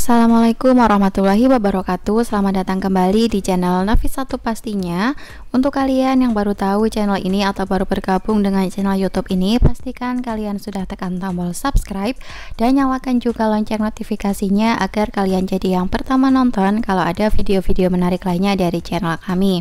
Assalamualaikum warahmatullahi wabarakatuh Selamat datang kembali di channel nafis satu pastinya Untuk kalian yang baru tahu channel ini atau baru bergabung dengan channel youtube ini Pastikan kalian sudah tekan tombol subscribe Dan nyalakan juga lonceng notifikasinya Agar kalian jadi yang pertama nonton Kalau ada video-video menarik lainnya dari channel kami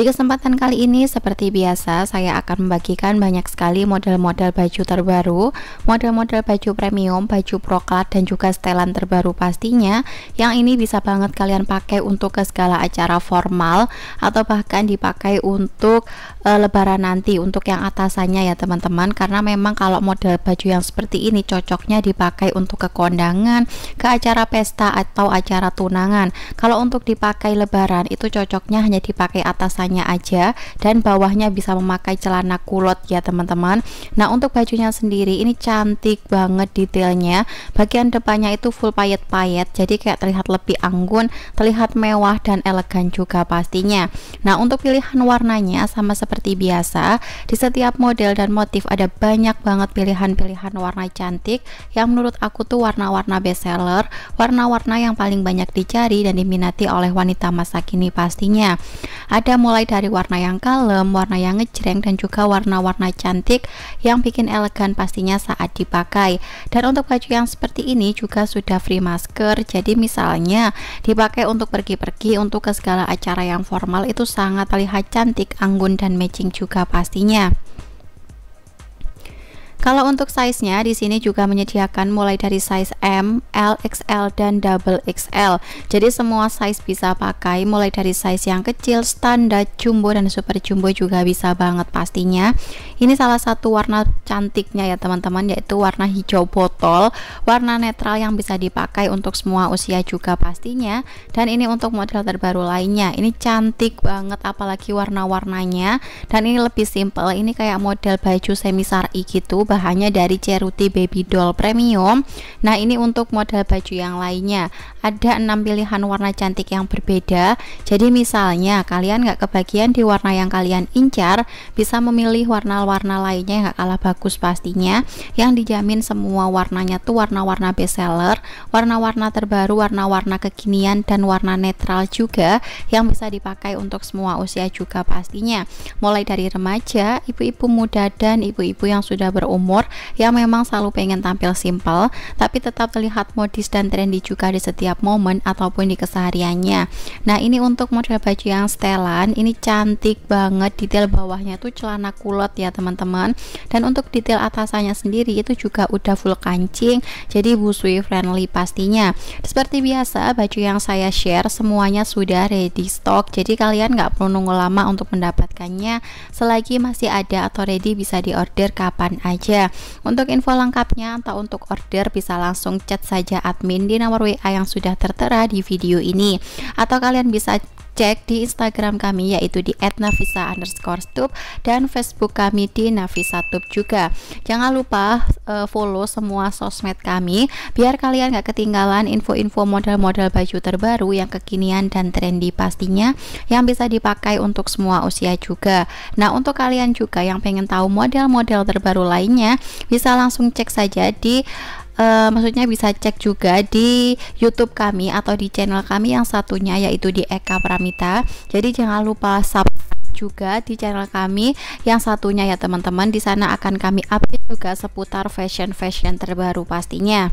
di kesempatan kali ini seperti biasa saya akan membagikan banyak sekali model-model baju terbaru, model-model baju premium, baju proklat dan juga setelan terbaru pastinya yang ini bisa banget kalian pakai untuk ke segala acara formal atau bahkan dipakai untuk e, lebaran nanti untuk yang atasannya ya teman-teman karena memang kalau model baju yang seperti ini cocoknya dipakai untuk ke kondangan, ke acara pesta atau acara tunangan. Kalau untuk dipakai lebaran itu cocoknya hanya dipakai atasannya bawahnya aja dan bawahnya bisa memakai celana kulot ya teman-teman nah untuk bajunya sendiri ini cantik banget detailnya bagian depannya itu full payet-payet jadi kayak terlihat lebih anggun terlihat mewah dan elegan juga pastinya nah untuk pilihan warnanya sama seperti biasa di setiap model dan motif ada banyak banget pilihan-pilihan warna cantik yang menurut aku tuh warna-warna bestseller, warna-warna yang paling banyak dicari dan diminati oleh wanita masa kini pastinya ada mulai dari warna yang kalem, warna yang ngejreng, dan juga warna-warna cantik yang bikin elegan pastinya saat dipakai. Dan untuk baju yang seperti ini juga sudah free masker, jadi misalnya dipakai untuk pergi-pergi, untuk ke segala acara yang formal itu sangat terlihat cantik, anggun, dan matching juga pastinya. Kalau untuk size-nya di sini juga menyediakan mulai dari size M, L, XL dan double XL. Jadi semua size bisa pakai mulai dari size yang kecil, standar, jumbo dan super jumbo juga bisa banget pastinya. Ini salah satu warna cantiknya ya teman-teman yaitu warna hijau botol, warna netral yang bisa dipakai untuk semua usia juga pastinya. Dan ini untuk model terbaru lainnya. Ini cantik banget apalagi warna-warnanya dan ini lebih simple. Ini kayak model baju semi sari gitu bahannya dari Ceruti Baby Doll Premium nah ini untuk model baju yang lainnya ada enam pilihan warna cantik yang berbeda jadi misalnya kalian nggak kebagian di warna yang kalian incar bisa memilih warna-warna lainnya yang nggak kalah bagus pastinya yang dijamin semua warnanya tuh warna-warna bestseller warna-warna terbaru warna-warna kekinian dan warna netral juga yang bisa dipakai untuk semua usia juga pastinya mulai dari remaja ibu-ibu muda dan ibu-ibu yang sudah berumur umur yang memang selalu pengen tampil simple tapi tetap terlihat modis dan trendy juga di setiap momen ataupun di kesehariannya. Nah, ini untuk model baju yang setelan, ini cantik banget detail bawahnya tuh celana kulot ya, teman-teman. Dan untuk detail atasannya sendiri itu juga udah full kancing, jadi busui friendly pastinya. Seperti biasa, baju yang saya share semuanya sudah ready stock, jadi kalian gak perlu nunggu lama untuk mendapatkannya. Selagi masih ada atau ready bisa diorder kapan aja saja. Untuk info lengkapnya atau untuk order bisa langsung chat saja admin di nomor WA yang sudah tertera di video ini atau kalian bisa cek di Instagram kami yaitu di @nafisa underscore tube dan Facebook kami di Navisa Tube juga. Jangan lupa uh, follow semua sosmed kami biar kalian gak ketinggalan info-info model-model baju terbaru yang kekinian dan trendy pastinya yang bisa dipakai untuk semua usia juga. Nah untuk kalian juga yang pengen tahu model-model terbaru lainnya bisa langsung cek saja di uh, maksudnya bisa cek juga di YouTube kami atau di channel kami yang satunya yaitu di Eka Pramita. Jadi jangan lupa subscribe juga di channel kami yang satunya ya teman-teman di sana akan kami update juga seputar fashion fashion terbaru pastinya.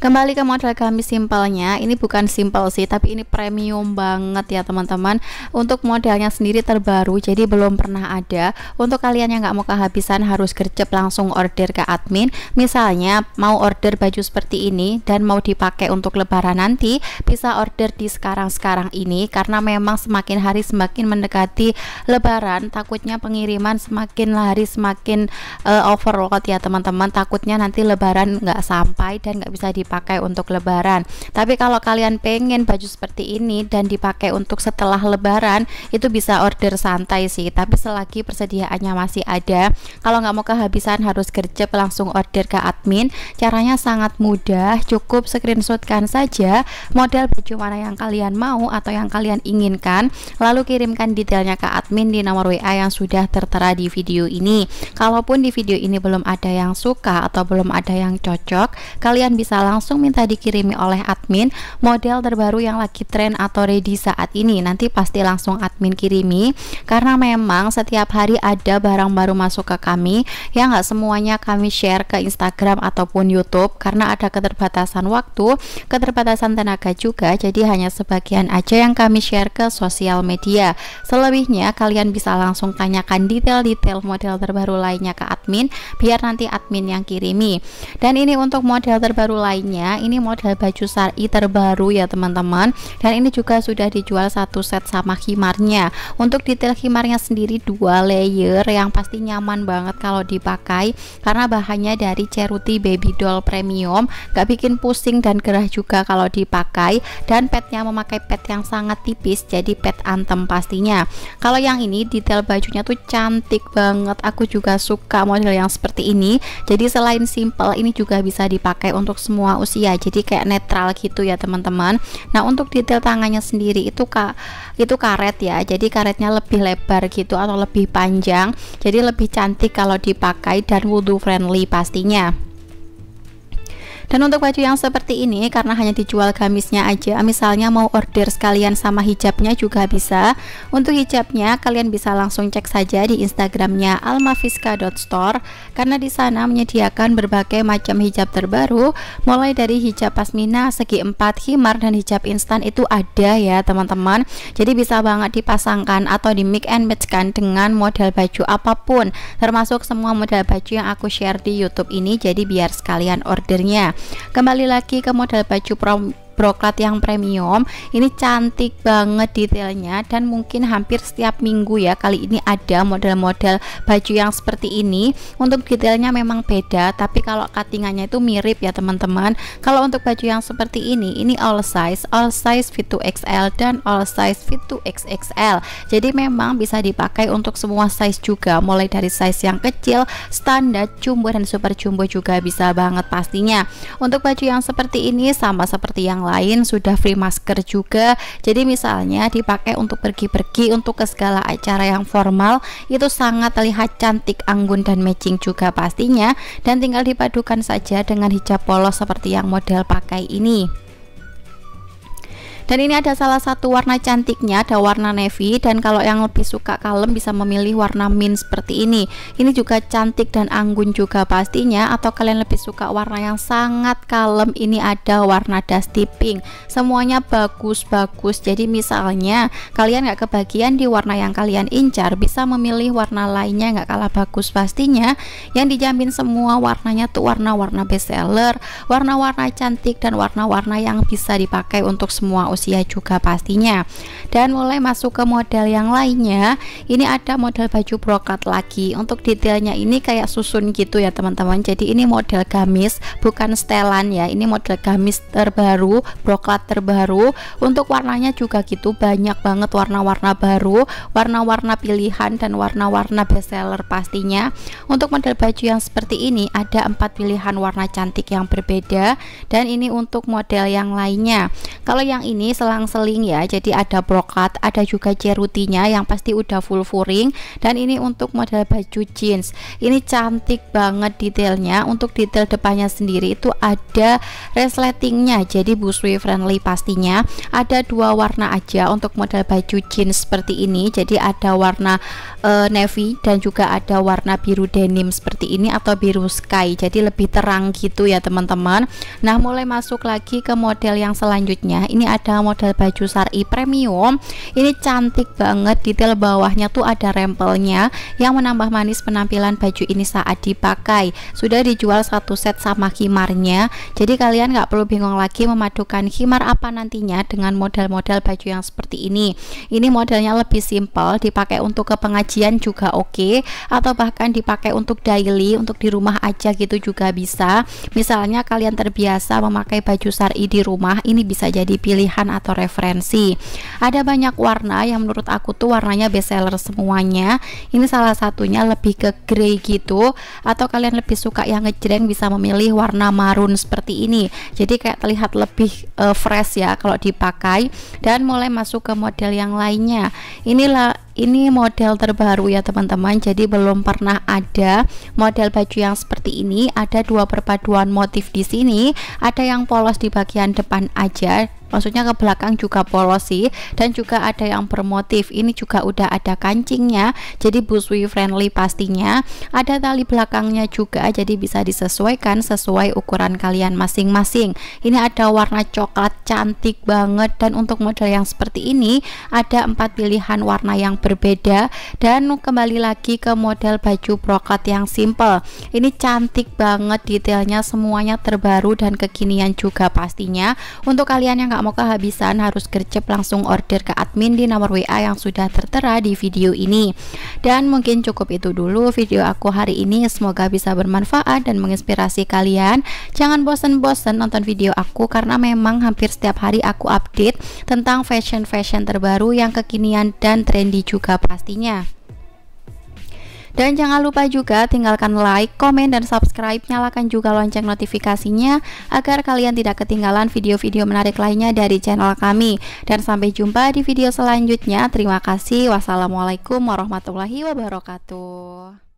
Kembali ke model kami simpelnya, ini bukan simpel sih, tapi ini premium banget ya teman-teman. Untuk modelnya sendiri terbaru, jadi belum pernah ada. Untuk kalian yang nggak mau kehabisan harus gercep langsung order ke admin. Misalnya mau order baju seperti ini dan mau dipakai untuk lebaran nanti, bisa order di sekarang-sekarang ini karena memang semakin hari semakin mendekati lebaran, takutnya pengiriman semakin hari semakin uh, overload ya teman-teman. Takutnya nanti lebaran nggak sampai dan nggak bisa dipakai pakai untuk lebaran tapi kalau kalian pengen baju seperti ini dan dipakai untuk setelah lebaran itu bisa order santai sih tapi selagi persediaannya masih ada kalau nggak mau kehabisan harus gercep langsung order ke admin caranya sangat mudah cukup screenshotkan saja model baju mana yang kalian mau atau yang kalian inginkan lalu kirimkan detailnya ke admin di nomor WA yang sudah tertera di video ini kalaupun di video ini belum ada yang suka atau belum ada yang cocok kalian bisa langsung langsung minta dikirimi oleh admin model terbaru yang lagi tren atau ready saat ini. Nanti pasti langsung admin kirimi karena memang setiap hari ada barang baru masuk ke kami yang nggak semuanya kami share ke Instagram ataupun YouTube karena ada keterbatasan waktu, keterbatasan tenaga juga. Jadi hanya sebagian aja yang kami share ke sosial media. Selebihnya kalian bisa langsung tanyakan detail-detail model terbaru lainnya ke admin admin biar nanti admin yang kirimi dan ini untuk model terbaru lainnya ini model baju sari terbaru ya teman-teman dan ini juga sudah dijual satu set sama khimarnya untuk detail khimarnya sendiri dua layer yang pasti nyaman banget kalau dipakai karena bahannya dari Ceruti Baby Doll Premium gak bikin pusing dan gerah juga kalau dipakai dan petnya memakai pet yang sangat tipis jadi pet antem pastinya kalau yang ini detail bajunya tuh cantik banget aku juga suka mau model yang seperti ini jadi selain simple ini juga bisa dipakai untuk semua usia jadi kayak netral gitu ya teman-teman nah untuk detail tangannya sendiri itu kak itu karet ya jadi karetnya lebih lebar gitu atau lebih panjang jadi lebih cantik kalau dipakai dan wudhu friendly pastinya dan untuk baju yang seperti ini karena hanya dijual gamisnya aja misalnya mau order sekalian sama hijabnya juga bisa untuk hijabnya kalian bisa langsung cek saja di instagramnya almafiska.store karena di sana menyediakan berbagai macam hijab terbaru mulai dari hijab pasmina segi empat himar dan hijab instan itu ada ya teman-teman jadi bisa banget dipasangkan atau di mix and matchkan dengan model baju apapun termasuk semua model baju yang aku share di YouTube ini jadi biar sekalian ordernya kembali lagi ke model baju prom broklat yang premium ini cantik banget detailnya dan mungkin hampir setiap minggu ya kali ini ada model-model baju yang seperti ini untuk detailnya memang beda tapi kalau cuttingannya itu mirip ya teman-teman kalau untuk baju yang seperti ini ini all size all size fit to XL dan all size fit to XXL jadi memang bisa dipakai untuk semua size juga mulai dari size yang kecil standar jumbo dan super jumbo juga bisa banget pastinya untuk baju yang seperti ini sama seperti yang lain sudah free masker juga jadi misalnya dipakai untuk pergi-pergi untuk ke segala acara yang formal itu sangat terlihat cantik anggun dan matching juga pastinya dan tinggal dipadukan saja dengan hijab polos seperti yang model pakai ini dan ini ada salah satu warna cantiknya ada warna navy dan kalau yang lebih suka kalem bisa memilih warna mint seperti ini ini juga cantik dan anggun juga pastinya atau kalian lebih suka warna yang sangat kalem ini ada warna dusty pink semuanya bagus-bagus jadi misalnya kalian gak kebagian di warna yang kalian incar bisa memilih warna lainnya gak kalah bagus pastinya yang dijamin semua warnanya tuh warna-warna bestseller warna-warna cantik dan warna-warna yang bisa dipakai untuk semua usia usia juga pastinya dan mulai masuk ke model yang lainnya ini ada model baju brokat lagi untuk detailnya ini kayak susun gitu ya teman-teman jadi ini model gamis bukan setelan ya ini model gamis terbaru brokat terbaru untuk warnanya juga gitu banyak banget warna-warna baru warna-warna pilihan dan warna-warna bestseller pastinya untuk model baju yang seperti ini ada empat pilihan warna cantik yang berbeda dan ini untuk model yang lainnya kalau yang ini ini selang-seling ya jadi ada brokat ada juga cerutinya yang pasti udah full furing dan ini untuk model baju jeans ini cantik banget detailnya untuk detail depannya sendiri itu ada resletingnya jadi busui friendly pastinya ada dua warna aja untuk model baju jeans seperti ini jadi ada warna uh, navy dan juga ada warna biru denim seperti ini atau biru sky jadi lebih terang gitu ya teman-teman nah mulai masuk lagi ke model yang selanjutnya ini ada ada model baju sari premium ini cantik banget detail bawahnya tuh ada rempelnya yang menambah manis penampilan baju ini saat dipakai sudah dijual satu set sama kimarnya jadi kalian gak perlu bingung lagi memadukan kimar apa nantinya dengan model-model baju yang seperti ini ini modelnya lebih simple dipakai untuk ke pengajian juga oke okay, atau bahkan dipakai untuk daily untuk di rumah aja gitu juga bisa misalnya kalian terbiasa memakai baju sari di rumah ini bisa jadi pilihan atau referensi. Ada banyak warna yang menurut aku tuh warnanya best seller semuanya. Ini salah satunya lebih ke grey gitu atau kalian lebih suka yang ngejreng bisa memilih warna marun seperti ini. Jadi kayak terlihat lebih uh, fresh ya kalau dipakai dan mulai masuk ke model yang lainnya. Inilah ini model terbaru ya teman-teman jadi belum pernah ada model baju yang seperti ini ada dua perpaduan motif di sini ada yang polos di bagian depan aja maksudnya ke belakang juga polos sih dan juga ada yang bermotif ini juga udah ada kancingnya jadi busui friendly pastinya ada tali belakangnya juga jadi bisa disesuaikan sesuai ukuran kalian masing-masing ini ada warna coklat cantik banget dan untuk model yang seperti ini ada empat pilihan warna yang berbeda dan kembali lagi ke model baju brokat yang simple ini cantik banget detailnya semuanya terbaru dan kekinian juga pastinya untuk kalian yang nggak mau kehabisan harus gercep langsung order ke admin di nomor WA yang sudah tertera di video ini. Dan mungkin cukup itu dulu video aku hari ini. Semoga bisa bermanfaat dan menginspirasi kalian. Jangan bosen-bosen nonton video aku karena memang hampir setiap hari aku update tentang fashion-fashion terbaru yang kekinian dan trendy juga pastinya. Dan jangan lupa juga tinggalkan like, komen, dan subscribe. Nyalakan juga lonceng notifikasinya agar kalian tidak ketinggalan video-video menarik lainnya dari channel kami. Dan sampai jumpa di video selanjutnya. Terima kasih. Wassalamualaikum warahmatullahi wabarakatuh.